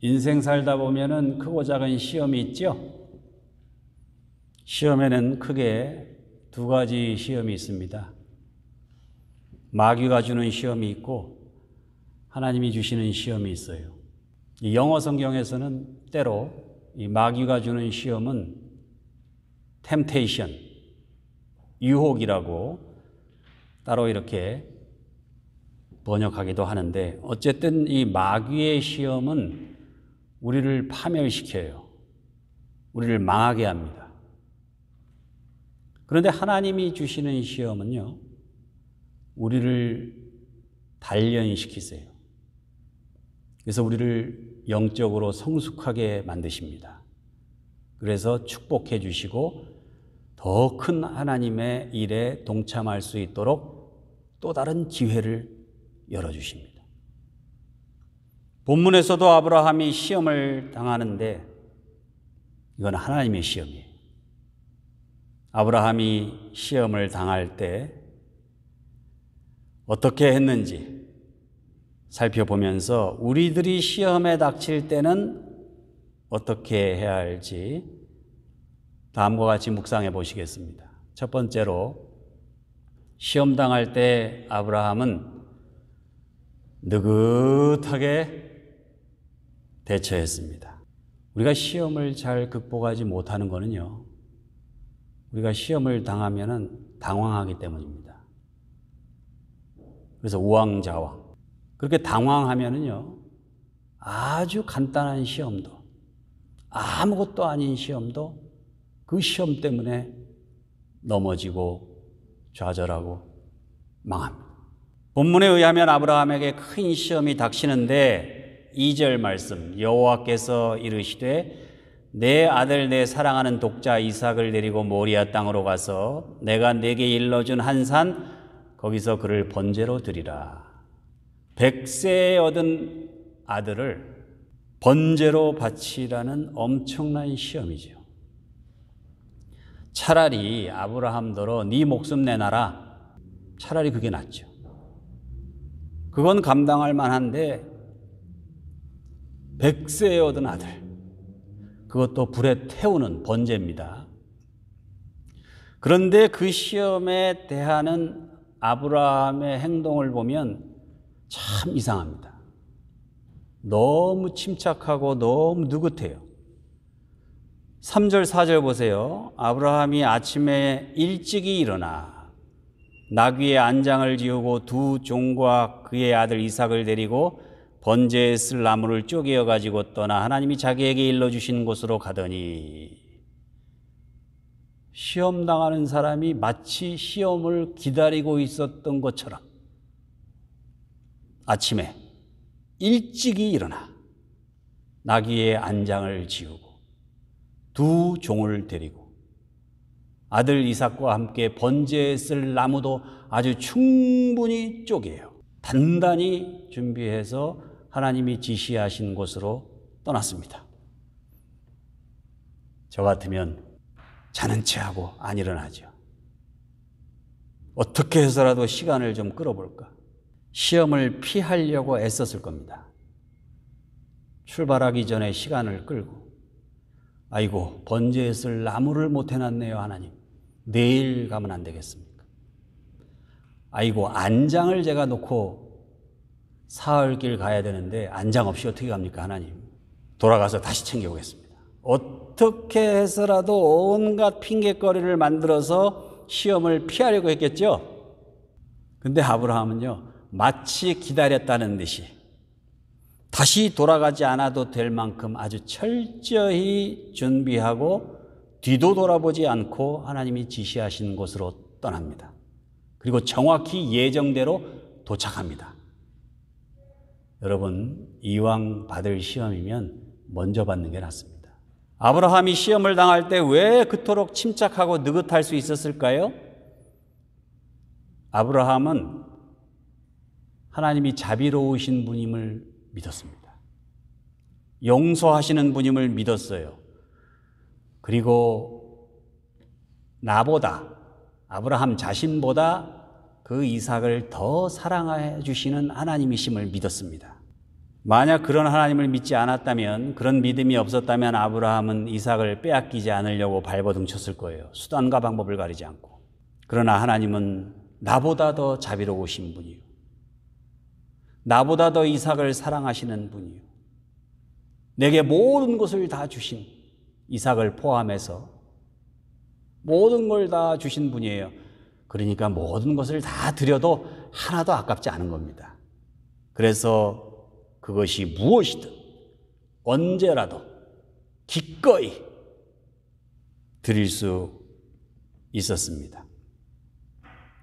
인생 살다 보면은 크고 작은 시험이 있죠? 시험에는 크게 두 가지 시험이 있습니다. 마귀가 주는 시험이 있고 하나님이 주시는 시험이 있어요. 이 영어 성경에서는 때로 이 마귀가 주는 시험은 temptation, 유혹이라고 따로 이렇게 번역하기도 하는데 어쨌든 이 마귀의 시험은 우리를 파멸시켜요. 우리를 망하게 합니다. 그런데 하나님이 주시는 시험은요, 우리를 단련시키세요. 그래서 우리를 영적으로 성숙하게 만드십니다. 그래서 축복해 주시고 더 큰 하나님의 일에 동참할 수 있도록 또 다른 기회를 열어주십니다. 본문에서도 아브라함이 시험을 당하는데 이건 하나님의 시험이에요. 아브라함이 시험을 당할 때 어떻게 했는지 살펴보면서 우리들이 시험에 닥칠 때는 어떻게 해야 할지 다음과 같이 묵상해 보시겠습니다. 첫 번째로 시험 당할 때 아브라함은 느긋하게 대처했습니다. 우리가 시험을 잘 극복하지 못하는 것은요 우리가 시험을 당하면 당황하기 때문입니다. 그래서 우왕좌왕. 그렇게 당황하면은요. 아주 간단한 시험도 아무것도 아닌 시험도 그 시험 때문에 넘어지고 좌절하고 망합니다. 본문에 의하면 아브라함에게 큰 시험이 닥치는데 2절 말씀 여호와께서 이르시되 내 아들 내 사랑하는 독자 이삭을 데리고 모리아 땅으로 가서 내가 내게 일러준 한 산 거기서 그를 번제로 드리라. 백세에 얻은 아들을 번제로 바치라는 엄청난 시험이죠. 차라리 아브라함더러 네 목숨 내놔라. 차라리 그게 낫죠. 그건 감당할 만한데 백세에 얻은 아들. 그것도 불에 태우는 번제입니다. 그런데 그 시험에 대하는 아브라함의 행동을 보면 참 이상합니다. 너무 침착하고 너무 느긋해요. 3절, 4절 보세요. 아브라함이 아침에 일찍이 일어나 나귀의 안장을 지우고 두 종과 그의 아들 이삭을 데리고 번제에 쓸 나무를 쪼개어 가지고 떠나 하나님이 자기에게 일러 주신 곳으로 가더니 시험 당하는 사람이 마치 시험을 기다리고 있었던 것처럼 아침에 일찍이 일어나 나귀의 안장을 지우고 두 종을 데리고 아들 이삭과 함께 번제에 쓸 나무도 아주 충분히 쪼개요. 단단히 준비해서 하나님이 지시하신 곳으로 떠났습니다. 저 같으면 자는 체하고 안 일어나죠. 어떻게 해서라도 시간을 좀 끌어볼까? 시험을 피하려고 애썼을 겁니다. 출발하기 전에 시간을 끌고, 아이고, 번제에 쓸 나무를 못 해놨네요, 하나님. 내일 가면 안 되겠습니까? 아이고, 안장을 제가 놓고 사흘길 가야 되는데 안장 없이 어떻게 갑니까 하나님? 돌아가서 다시 챙겨오겠습니다. 어떻게 해서라도 온갖 핑계거리를 만들어서 시험을 피하려고 했겠죠. 근데 아브라함은요 마치 기다렸다는 듯이 다시 돌아가지 않아도 될 만큼 아주 철저히 준비하고 뒤도 돌아보지 않고 하나님이 지시하신 곳으로 떠납니다. 그리고 정확히 예정대로 도착합니다. 여러분, 이왕 받을 시험이면 먼저 받는 게 낫습니다. 아브라함이 시험을 당할 때 왜 그토록 침착하고 느긋할 수 있었을까요? 아브라함은 하나님이 자비로우신 분임을 믿었습니다. 용서하시는 분임을 믿었어요. 그리고 나보다, 아브라함 자신보다 그 이삭을 더 사랑해 주시는 하나님이심을 믿었습니다. 만약 그런 하나님을 믿지 않았다면, 그런 믿음이 없었다면 아브라함은 이삭을 빼앗기지 않으려고 발버둥 쳤을 거예요. 수단과 방법을 가리지 않고. 그러나 하나님은 나보다 더 자비로우신 분이요. 나보다 더 이삭을 사랑하시는 분이요. 내게 모든 것을 다 주신 이삭을 포함해서 모든 걸 다 주신 분이에요. 그러니까 모든 것을 다 드려도 하나도 아깝지 않은 겁니다. 그래서 그것이 무엇이든 언제라도 기꺼이 드릴 수 있었습니다.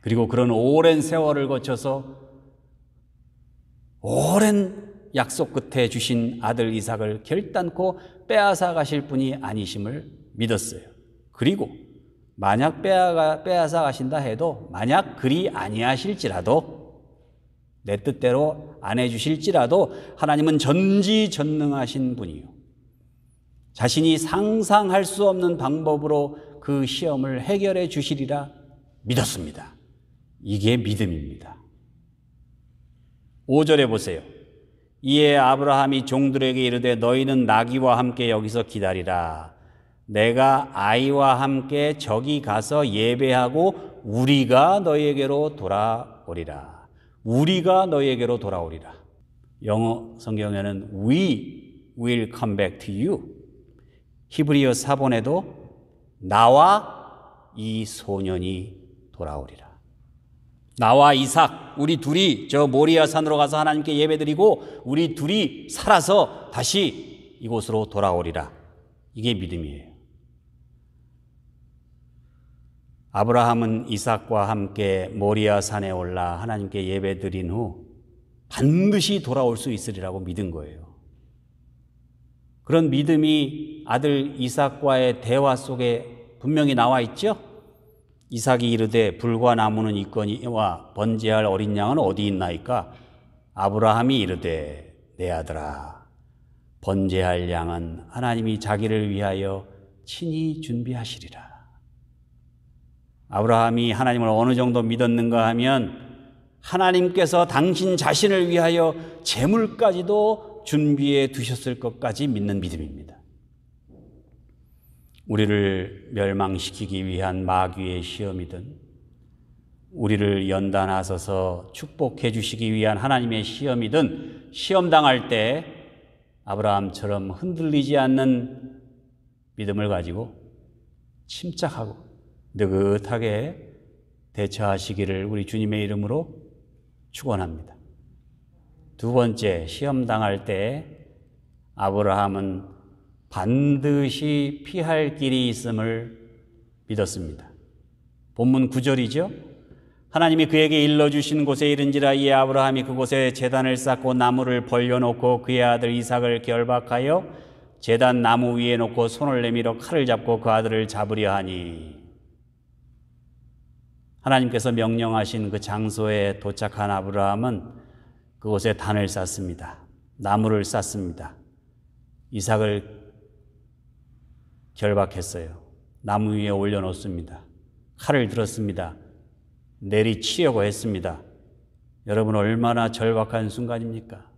그리고 그런 오랜 세월을 거쳐서 오랜 약속 끝에 주신 아들 이삭을 결단코 빼앗아 가실 분이 아니심을 믿었어요. 그리고 만약 빼앗아, 빼앗아 가신다 해도 만약 그리 아니하실지라도 내 뜻대로 안 해주실지라도 하나님은 전지전능하신 분이요. 자신이 상상할 수 없는 방법으로 그 시험을 해결해 주시리라 믿었습니다. 이게 믿음입니다. 5절에 보세요. 이에 아브라함이 종들에게 이르되 너희는 나귀와 함께 여기서 기다리라. 내가 아이와 함께 저기 가서 예배하고 우리가 너희에게로 돌아오리라. 우리가 너에게로 돌아오리라. 영어 성경에는 we will come back to you. 히브리어 사본에도 나와 이 소년이 돌아오리라. 나와 이삭, 우리 둘이 저 모리아 산으로 가서 하나님께 예배드리고 우리 둘이 살아서 다시 이곳으로 돌아오리라. 이게 믿음이에요. 아브라함은 이삭과 함께 모리아 산에 올라 하나님께 예배드린 후 반드시 돌아올 수 있으리라고 믿은 거예요. 그런 믿음이 아들 이삭과의 대화 속에 분명히 나와 있죠? 이삭이 이르되 불과 나무는 있거니와 번제할 어린 양은 어디 있나이까? 아브라함이 이르되 내 아들아 번제할 양은 하나님이 자기를 위하여 친히 준비하시리라. 아브라함이 하나님을 어느 정도 믿었는가 하면 하나님께서 당신 자신을 위하여 재물까지도 준비해 두셨을 것까지 믿는 믿음입니다. 우리를 멸망시키기 위한 마귀의 시험이든 우리를 연단하셔서 축복해 주시기 위한 하나님의 시험이든 시험당할 때 아브라함처럼 흔들리지 않는 믿음을 가지고 침착하고 느긋하게 대처하시기를 우리 주님의 이름으로 축원합니다. 두 번째 시험 당할 때 아브라함은 반드시 피할 길이 있음을 믿었습니다. 본문 9절이죠. 하나님이 그에게 일러 주신 곳에 이른지라 이에 아브라함이 그곳에 제단을 쌓고 나무를 벌려 놓고 그의 아들 이삭을 결박하여 제단 나무 위에 놓고 손을 내밀어 칼을 잡고 그 아들을 잡으려 하니 하나님께서 명령하신 그 장소에 도착한 아브라함은 그곳에 단을 쌓습니다. 나무를 쌓습니다. 이삭을 결박했어요. 나무 위에 올려놓습니다. 칼을 들었습니다. 내리치려고 했습니다. 여러분 얼마나 절박한 순간입니까?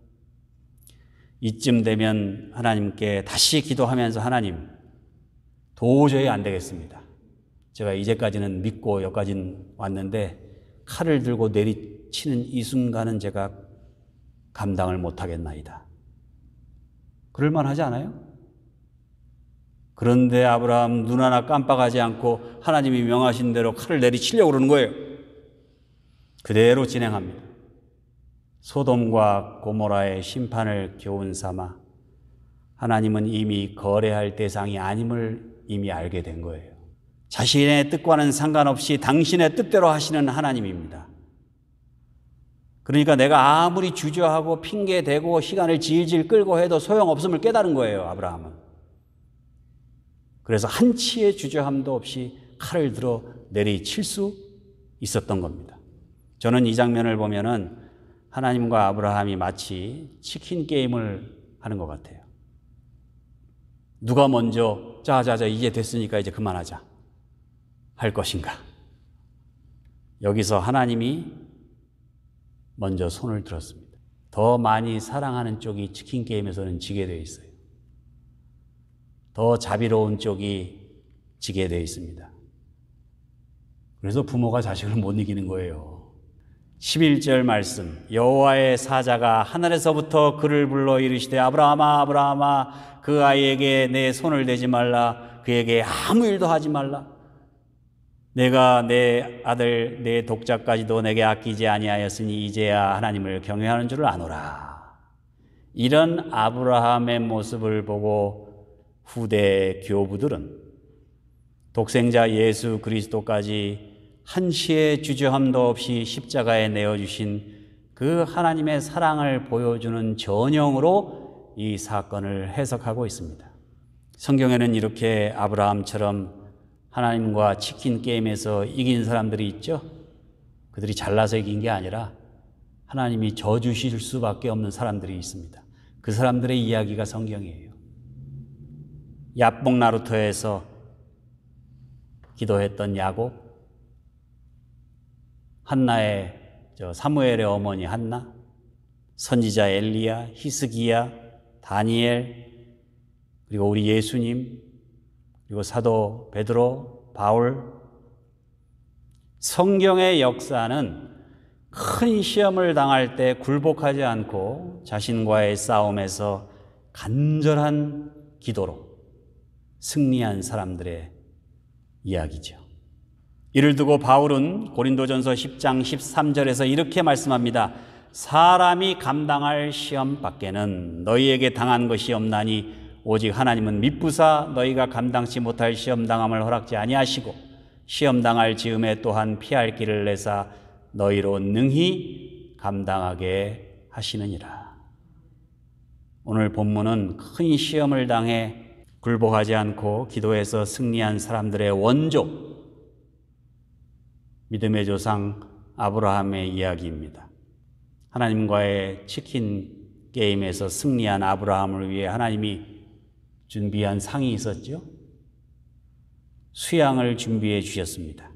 이쯤 되면 하나님께 다시 기도하면서 하나님 도저히 안 되겠습니다. 제가 이제까지는 믿고 여기까지 왔는데 칼을 들고 내리치는 이 순간은 제가 감당을 못하겠나이다. 그럴만하지 않아요? 그런데 아브라함 눈 하나 깜빡하지 않고 하나님이 명하신 대로 칼을 내리치려고 그러는 거예요. 그대로 진행합니다. 소돔과 고모라의 심판을 교훈 삼아 하나님은 이미 거래할 대상이 아님을 이미 알게 된 거예요. 자신의 뜻과는 상관없이 당신의 뜻대로 하시는 하나님입니다. 그러니까 내가 아무리 주저하고 핑계대고 시간을 질질 끌고 해도 소용없음을 깨달은 거예요, 아브라함은. 그래서 한치의 주저함도 없이 칼을 들어 내리칠 수 있었던 겁니다. 저는 이 장면을 보면은 하나님과 아브라함이 마치 치킨 게임을 하는 것 같아요. 누가 먼저, 자, 자, 자, 이제 됐으니까 이제 그만하자. 할 것인가? 여기서 하나님이 먼저 손을 들었습니다. 더 많이 사랑하는 쪽이 치킨 게임에서는 지게 되어 있어요. 더 자비로운 쪽이 지게 되어 있습니다. 그래서 부모가 자식을 못 이기는 거예요. 11절 말씀 여호와의 사자가 하늘에서부터 그를 불러 이르시되 아브라함아 아브라함아 그 아이에게 내 손을 대지 말라 그에게 아무 일도 하지 말라 내가 내 아들 내 독자까지도 내게 아끼지 아니하였으니 이제야 하나님을 경외하는 줄을 아노라. 이런 아브라함의 모습을 보고 후대 교부들은 독생자 예수 그리스도까지 한시의 주저함도 없이 십자가에 내어 주신 그 하나님의 사랑을 보여주는 전형으로 이 사건을 해석하고 있습니다. 성경에는 이렇게 아브라함처럼 하나님과 치킨 게임에서 이긴 사람들이 있죠? 그들이 잘나서 이긴 게 아니라 하나님이 져주실 수밖에 없는 사람들이 있습니다. 그 사람들의 이야기가 성경이에요. 야봉 나루토에서 기도했던 야곱, 한나의 저 사무엘의 어머니 한나, 선지자 엘리야, 히스기야, 다니엘, 그리고 우리 예수님, 그리고 사도 베드로, 바울 성경의 역사는 큰 시험을 당할 때 굴복하지 않고 자신과의 싸움에서 간절한 기도로 승리한 사람들의 이야기죠. 이를 두고 바울은 고린도전서 10장 13절에서 이렇게 말씀합니다. 사람이 감당할 시험 밖에는 너희에게 당한 것이 없나니 오직 하나님은 미부사 너희가 감당치 못할 시험당함을 허락지 아니하시고 시험당할 즈음에 또한 피할 길을 내사 너희로 능히 감당하게 하시느니라. 오늘 본문은 큰 시험을 당해 굴복하지 않고 기도해서 승리한 사람들의 원조, 믿음의 조상 아브라함의 이야기입니다. 하나님과의 치킨 게임에서 승리한 아브라함을 위해 하나님이 준비한 상이 있었죠. 수양을 준비해 주셨습니다.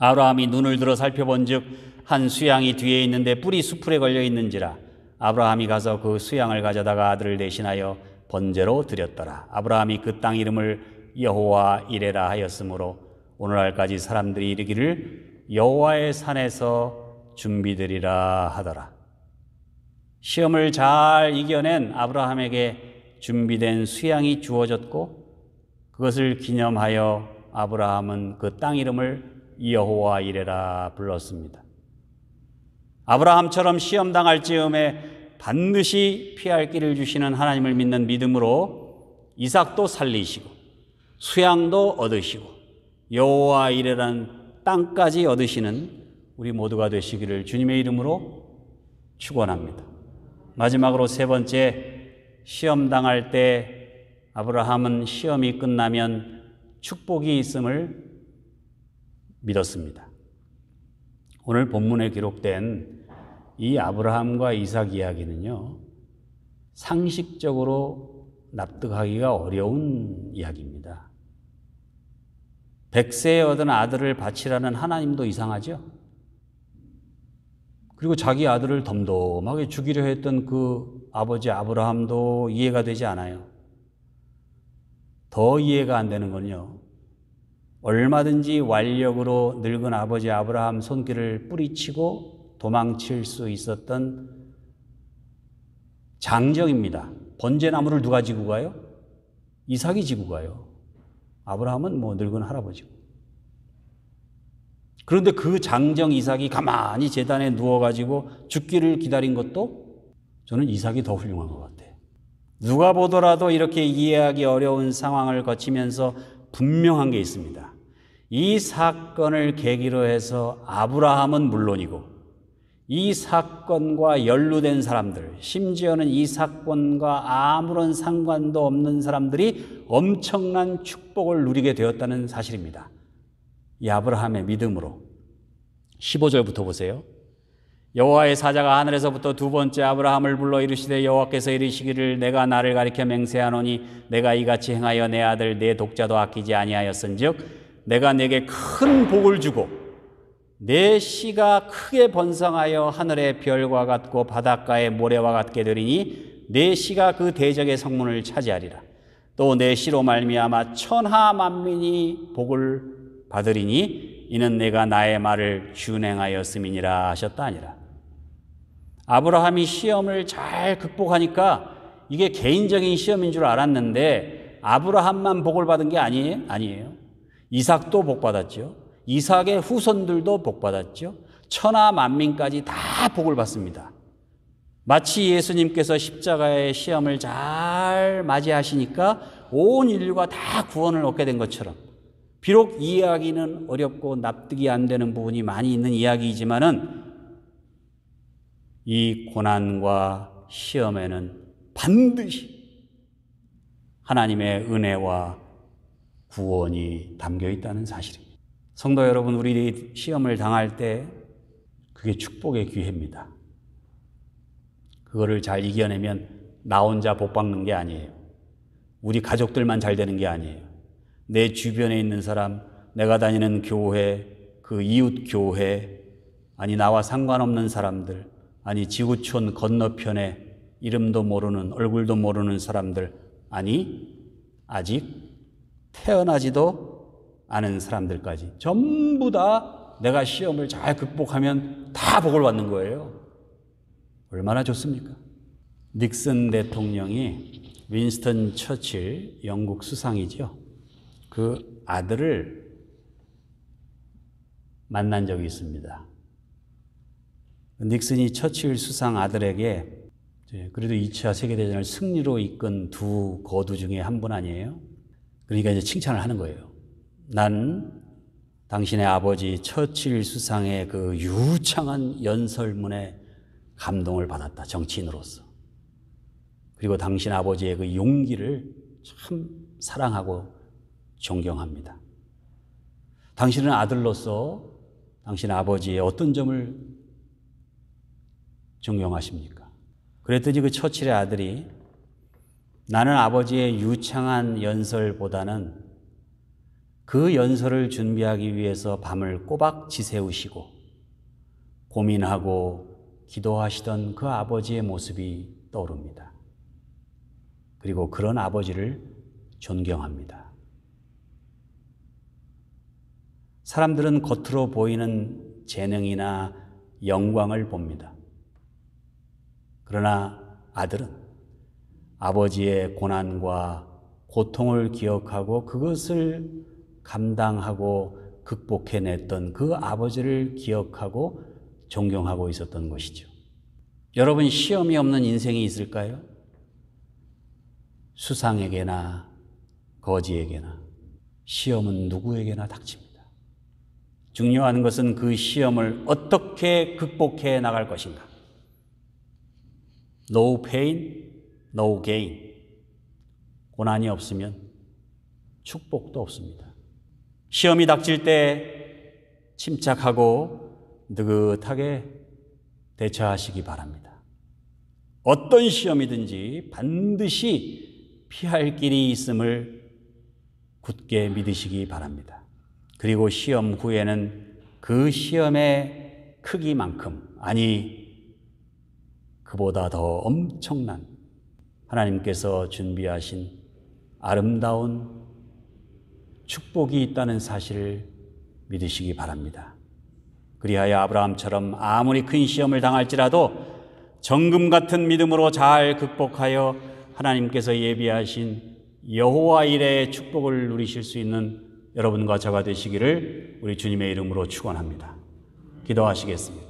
아브라함이 눈을 들어 살펴본즉 한 수양이 뒤에 있는데 뿔이 수풀에 걸려 있는지라 아브라함이 가서 그 수양을 가져다가 아들을 대신하여 번제로 드렸더라. 아브라함이 그 땅 이름을 여호와 이레라 하였으므로 오늘날까지 사람들이 이르기를 여호와의 산에서 준비되리라 하더라. 시험을 잘 이겨낸 아브라함에게 준비된 수양이 주어졌고 그것을 기념하여 아브라함은 그 땅 이름을 여호와 이레라 불렀습니다. 아브라함처럼 시험당할 즈음에 반드시 피할 길을 주시는 하나님을 믿는 믿음으로 이삭도 살리시고 수양도 얻으시고 여호와 이레라는 땅까지 얻으시는 우리 모두가 되시기를 주님의 이름으로 축원합니다. 마지막으로 세 번째 시험 당할 때 아브라함은 시험이 끝나면 축복이 있음을 믿었습니다. 오늘 본문에 기록된 이 아브라함과 이삭 이야기는요, 상식적으로 납득하기가 어려운 이야기입니다. 백세에 얻은 아들을 바치라는 하나님도 이상하죠? 그리고 자기 아들을 덤덤하게 죽이려 했던 그 아버지 아브라함도 이해가 되지 않아요. 더 이해가 안 되는 건요. 얼마든지 완력으로 늙은 아버지 아브라함 손길을 뿌리치고 도망칠 수 있었던 장정입니다. 번제나무를 누가 지고 가요? 이삭이 지고 가요. 아브라함은 뭐 늙은 할아버지고. 그런데 그 장정 이삭이 가만히 재단에 누워가지고 죽기를 기다린 것도 저는 이삭이 더 훌륭한 것 같아요. 누가 보더라도 이렇게 이해하기 어려운 상황을 거치면서 분명한 게 있습니다. 이 사건을 계기로 해서 아브라함은 물론이고 이 사건과 연루된 사람들, 심지어는 이 사건과 아무런 상관도 없는 사람들이 엄청난 축복을 누리게 되었다는 사실입니다. 이 아브라함의 믿음으로. 15절부터 보세요. 여호와의 사자가 하늘에서부터 두 번째 아브라함을 불러 이르시되 여호와께서 이르시기를 내가 나를 가리켜 맹세하노니 내가 이같이 행하여 내 아들 내 독자도 아끼지 아니하였은즉 내가 내게 큰 복을 주고 내 씨가 크게 번성하여 하늘의 별과 같고 바닷가의 모래와 같게 되리니 내 씨가 그 대적의 성문을 차지하리라 또 내 씨로 말미암아 천하 만민이 복을 받으리니 이는 내가 나의 말을 준행하였음이니라 하셨다 아니라 아브라함이 시험을 잘 극복하니까 이게 개인적인 시험인 줄 알았는데 아브라함만 복을 받은 게 아니에요? 아니에요. 이삭도 복 받았죠. 이삭의 후손들도 복 받았죠. 천하 만민까지 다 복을 받습니다. 마치 예수님께서 십자가의 시험을 잘 맞이하시니까 온 인류가 다 구원을 얻게 된 것처럼 비록 이야기는 어렵고 납득이 안 되는 부분이 많이 있는 이야기이지만은 이 고난과 시험에는 반드시 하나님의 은혜와 구원이 담겨 있다는 사실입니다. 성도 여러분, 우리 시험을 당할 때 그게 축복의 기회입니다. 그거를 잘 이겨내면 나 혼자 복 받는 게 아니에요. 우리 가족들만 잘 되는 게 아니에요. 내 주변에 있는 사람, 내가 다니는 교회, 그 이웃 교회, 아니 나와 상관없는 사람들, 아니 지구촌 건너편에 이름도 모르는 얼굴도 모르는 사람들 아니 아직 태어나지도 않은 사람들까지 전부 다 내가 시험을 잘 극복하면 다 복을 받는 거예요. 얼마나 좋습니까? 닉슨 대통령이 윈스턴 처칠 영국 수상이죠. 그 아들을 만난 적이 있습니다. 닉슨이 처칠 수상 아들에게 그래도 2차 세계대전을 승리로 이끈 두 거두 중에 한 분 아니에요? 그러니까 이제 칭찬을 하는 거예요. 난 당신의 아버지 처칠 수상의 그 유창한 연설문에 감동을 받았다. 정치인으로서. 그리고 당신 아버지의 그 용기를 참 사랑하고 존경합니다. 당신은 아들로서 당신 아버지의 어떤 점을 존경하십니까? 그랬더니 그 처칠의 아들이 나는 아버지의 유창한 연설보다는 그 연설을 준비하기 위해서 밤을 꼬박 지새우시고 고민하고 기도하시던 그 아버지의 모습이 떠오릅니다. 그리고 그런 아버지를 존경합니다. 사람들은 겉으로 보이는 재능이나 영광을 봅니다. 그러나 아들은 아버지의 고난과 고통을 기억하고 그것을 감당하고 극복해냈던 그 아버지를 기억하고 존경하고 있었던 것이죠. 여러분, 시험이 없는 인생이 있을까요? 수상에게나 거지에게나 시험은 누구에게나 닥칩니다. 중요한 것은 그 시험을 어떻게 극복해 나갈 것인가. No pain, no gain. 고난이 없으면 축복도 없습니다. 시험이 닥칠 때 침착하고 느긋하게 대처하시기 바랍니다. 어떤 시험이든지 반드시 피할 길이 있음을 굳게 믿으시기 바랍니다. 그리고 시험 후에는 그 시험의 크기만큼, 아니, 그보다 더 엄청난 하나님께서 준비하신 아름다운 축복이 있다는 사실을 믿으시기 바랍니다. 그리하여 아브라함처럼 아무리 큰 시험을 당할지라도 정금 같은 믿음으로 잘 극복하여 하나님께서 예비하신 여호와 일의 축복을 누리실 수 있는 여러분과 저가 되시기를 우리 주님의 이름으로 축원합니다. 기도하시겠습니다.